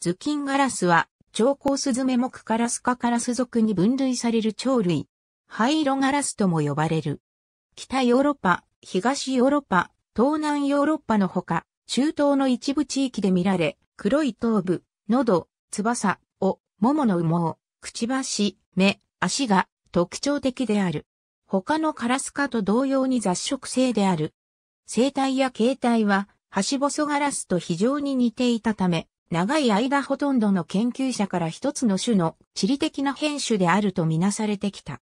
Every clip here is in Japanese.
頭巾ガラスは、超高スズメ目カラス科カラス属に分類される鳥類。灰色ガラスとも呼ばれる。北ヨーロッパ、東ヨーロッパ、東南ヨーロッパのほか、中東の一部地域で見られ、黒い頭部、喉、翼、尾、ももの羽毛、くちばし、目、足が特徴的である。他のカラス科と同様に雑食性である。生態や形態は、ハシボソガラスと非常に似ていたため、長い間ほとんどの研究者から一つの種の地理的な変種であるとみなされてきた。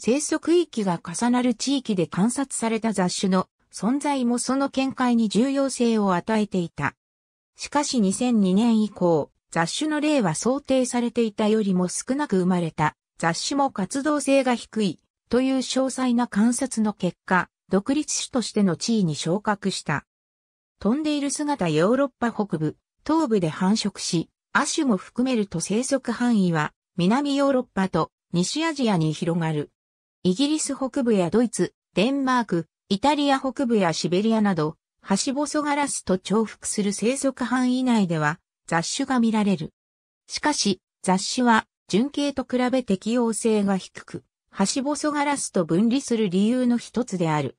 生息域が重なる地域で観察された雑種の存在もその見解に重要性を与えていた。しかし2002年以降、雑種の例は想定されていたよりも少なく生まれた、雑種も活動性が低い、という詳細な観察の結果、独立種としての地位に昇格した。飛んでいる姿ヨーロッパ北部、東部で繁殖し、亜種も含めると生息範囲は南ヨーロッパと西アジアに広がる。イギリス北部やドイツ、デンマーク、イタリア北部やシベリアなど、ハシボソガラスと重複する生息範囲内では雑種が見られる。しかし、雑種は純系と比べ適応性が低く、ハシボソガラスと分離する理由の一つである。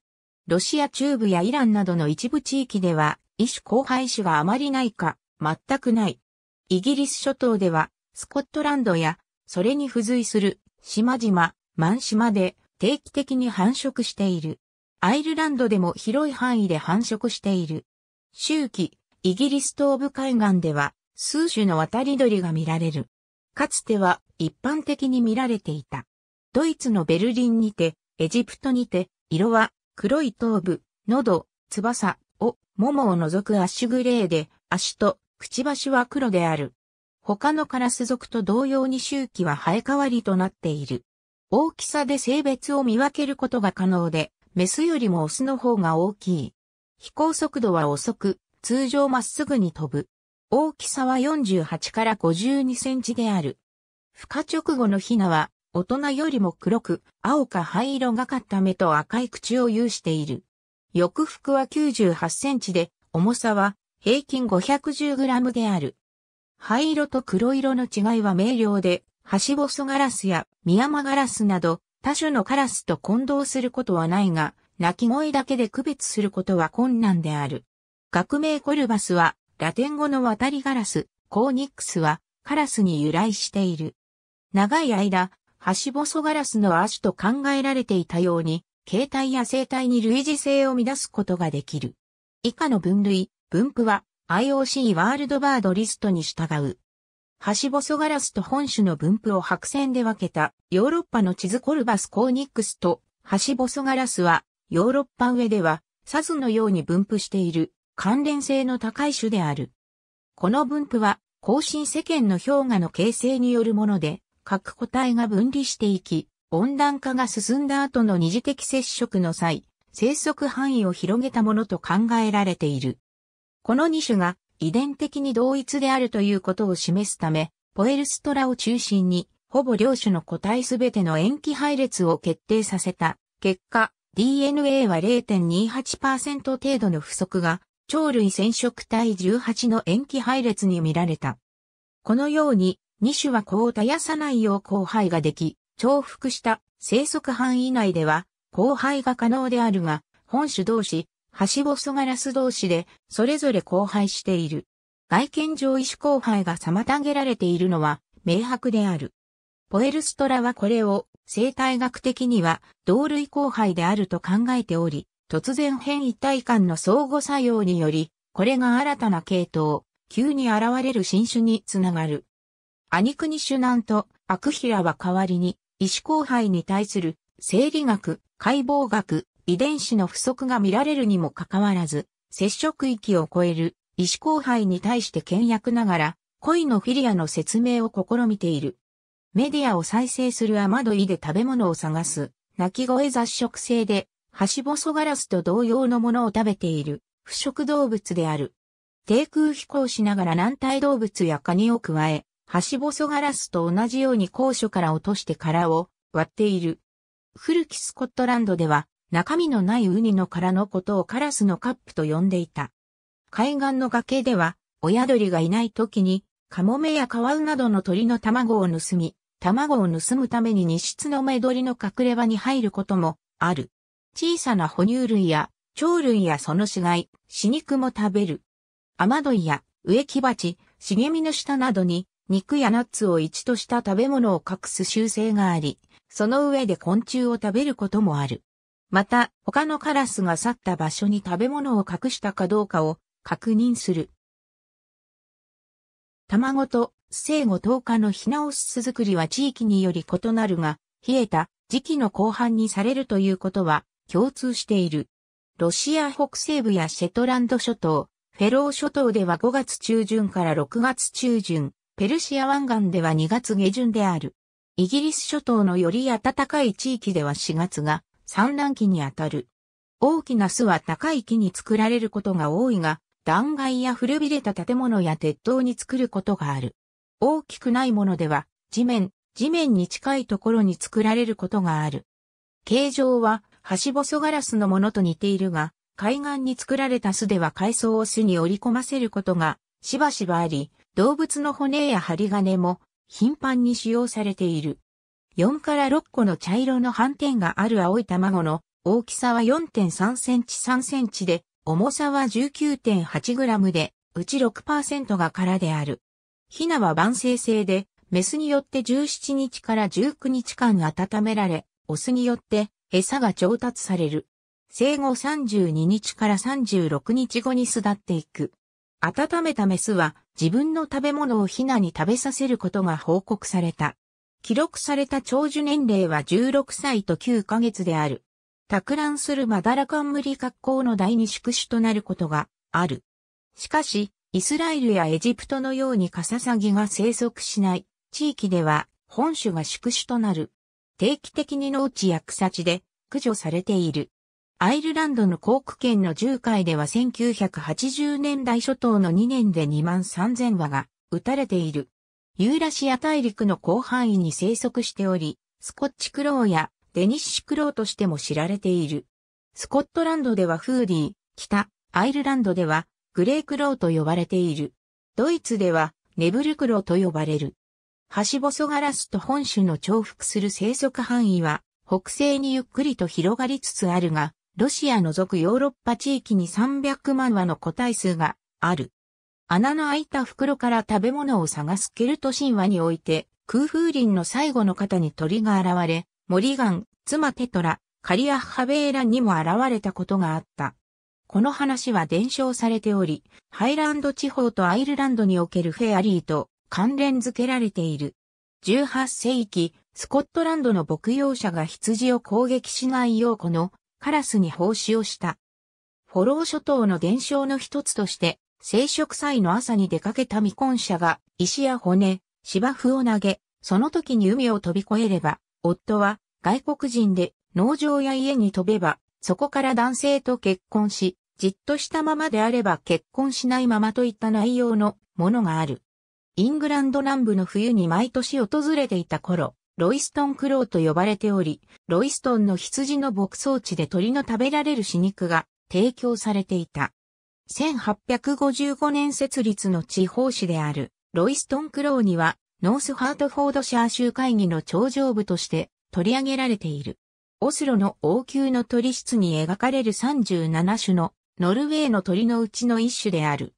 ロシア中部やイランなどの一部地域では、異種交配種があまりないか、全くない。イギリス諸島では、スコットランドや、それに付随する島々、ン島で定期的に繁殖している。アイルランドでも広い範囲で繁殖している。周期、イギリス東部海岸では数種の渡り鳥が見られる。かつては一般的に見られていた。ドイツのベルリンにて、エジプトにて、色は黒い頭部、喉、翼を、ももを除くアッシュグレーで、足とくちばしは黒である。他のカラス属と同様に周期は生え変わりとなっている。大きさで性別を見分けることが可能で、メスよりもオスの方が大きい。飛行速度は遅く、通常まっすぐに飛ぶ。大きさは48から52センチである。孵化直後のヒナは、大人よりも黒く、青か灰色がかった目と赤い口を有している。翼幅は98センチで、重さは平均 510g である。灰色と黒色の違いは明瞭で、ハシボソガラスやミヤマガラスなど他種のカラスと混同することはないが、鳴き声だけで区別することは困難である。学名コルバスはラテン語の渡りガラス、コーニックスはカラスに由来している。長い間、ハシボソガラスの亜種と考えられていたように、形態や生態に類似性を乱すことができる。以下の分類、分布は IOC ワールドバードリストに従う。ハシボソガラスと本種の分布を白線で分けたヨーロッパの地図コルバスコーニックスとハシボソガラスはヨーロッパ上ではサズのように分布している関連性の高い種である。この分布は更新世間の氷河の形成によるもので各個体が分離していき温暖化が進んだ後の二次的接触の際生息範囲を広げたものと考えられている。この2種が遺伝的に同一であるということを示すため、ポエルストラを中心に、ほぼ両種の個体すべての塩基配列を決定させた。結果、DNA は0.28%程度の不足が、鳥類染色体18の塩基配列に見られた。このように、2種はこを絶やさないよう交配ができ、重複した生息範囲内では交配が可能であるが、本種同士、橋細ガラス同士で、それぞれ交配している。外見上異種交配が妨げられているのは、明白である。ポエルストラはこれを、生態学的には、同類交配であると考えており、突然変異体間の相互作用により、これが新たな系統、急に現れる新種につながる。アニクニシュナンとアクヒラは代わりに、意思交配に対する生理学、解剖学、遺伝子の不足が見られるにもかかわらず、接触域を超える医師交配に対して倹約ながら、恋のフィリアの説明を試みている。メディアを再生する雨戸井で食べ物を探す、鳴き声雑食性で、ハシボソガラスと同様のものを食べている、不食動物である。低空飛行しながら軟体動物やカニを加え、ハシボソガラスと同じように高所から落として殻を割っている。古きスコットランドでは、中身のないウニの殻のことをカラスのカップと呼んでいた。海岸の崖では、親鳥がいない時に、カモメやカワウなどの鳥の卵を盗み、卵を盗むために日室の目鳥の隠れ場に入ることもある。小さな哺乳類や鳥類やその死骸、死肉も食べる。雨どいや植木鉢、茂みの下などに肉やナッツを一とした食べ物を隠す習性があり、その上で昆虫を食べることもある。また、他のカラスが去った場所に食べ物を隠したかどうかを確認する。卵と生後10日のひなす。す巣作りは地域により異なるが、冷えた時期の後半にされるということは共通している。ロシア北西部やシェトランド諸島、フェロー諸島では5月中旬から6月中旬、ペルシア湾岸では2月下旬である。イギリス諸島のより暖かい地域では4月が産卵期にあたる。大きな巣は高い木に作られることが多いが、断崖や古びれた建物や鉄塔に作ることがある。大きくないものでは、地面、地面に近いところに作られることがある。形状は、端細ガラスのものと似ているが、海岸に作られた巣では海藻を巣に織り込ませることがしばしばあり、動物の骨や針金も頻繁に使用されている。4から6個の茶色の斑点がある青い卵の大きさは4.3センチ3センチで、重さは1 9 8グラムで、うち6%が殻である。ヒナは晩成性で、メスによって17日から19日間温められ、オスによって餌が調達される。生後32日から36日後に巣立っていく。温めたメスは自分の食べ物をヒナに食べさせることが報告された。記録された長寿年齢は16歳と9ヶ月である。托卵するマダラカンムリ格好の第二宿主となることがある。しかし、イスラエルやエジプトのようにカササギが生息しない地域では本種が宿主となる。定期的に農地や草地で駆除されている。アイルランドのコーク県の10回では1980年代初頭の2年で2万3000羽が撃たれている。ユーラシア大陸の広範囲に生息しており、スコッチクロウやデニッシュクロウとしても知られている。スコットランドではフーディー、北、アイルランドではグレークロウと呼ばれている。ドイツではネブルクロウと呼ばれる。ハシボソガラスと本州の重複する生息範囲は北西にゆっくりと広がりつつあるが、ロシア除くヨーロッパ地域に300万羽の個体数がある。穴の開いた袋から食べ物を探すケルト神話において、空風林の最後の方に鳥が現れ、モリガン、妻テトラ、カリアハベーラにも現れたことがあった。この話は伝承されており、ハイランド地方とアイルランドにおけるフェアリーと関連付けられている。18世紀、スコットランドの牧羊者が羊を攻撃しないようこのカラスに奉仕をした。フォロー諸島の伝承の一つとして、生殖祭の朝に出かけた未婚者が石や骨、芝生を投げ、その時に海を飛び越えれば、夫は外国人で農場や家に飛べば、そこから男性と結婚し、じっとしたままであれば結婚しないままといった内容のものがある。イングランド南部の冬に毎年訪れていた頃、ロイストンクローと呼ばれており、ロイストンの羊の牧草地で鳥の食べられる死肉が提供されていた。1855年設立の地方紙であるロイストン・クローにはノースハートフォードシャー州会議の頂上部として取り上げられている。オスロの王宮の鳥室に描かれる37種のノルウェーの鳥のうちの一種である。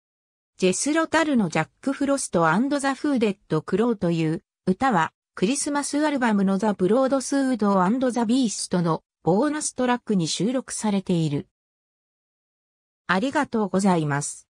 ジェスロタルのジャック・フロストザ・フーデッド・クローという歌はクリスマスアルバムのザ・ブロード・スードザ・ビーストのボーナストラックに収録されている。ありがとうございます。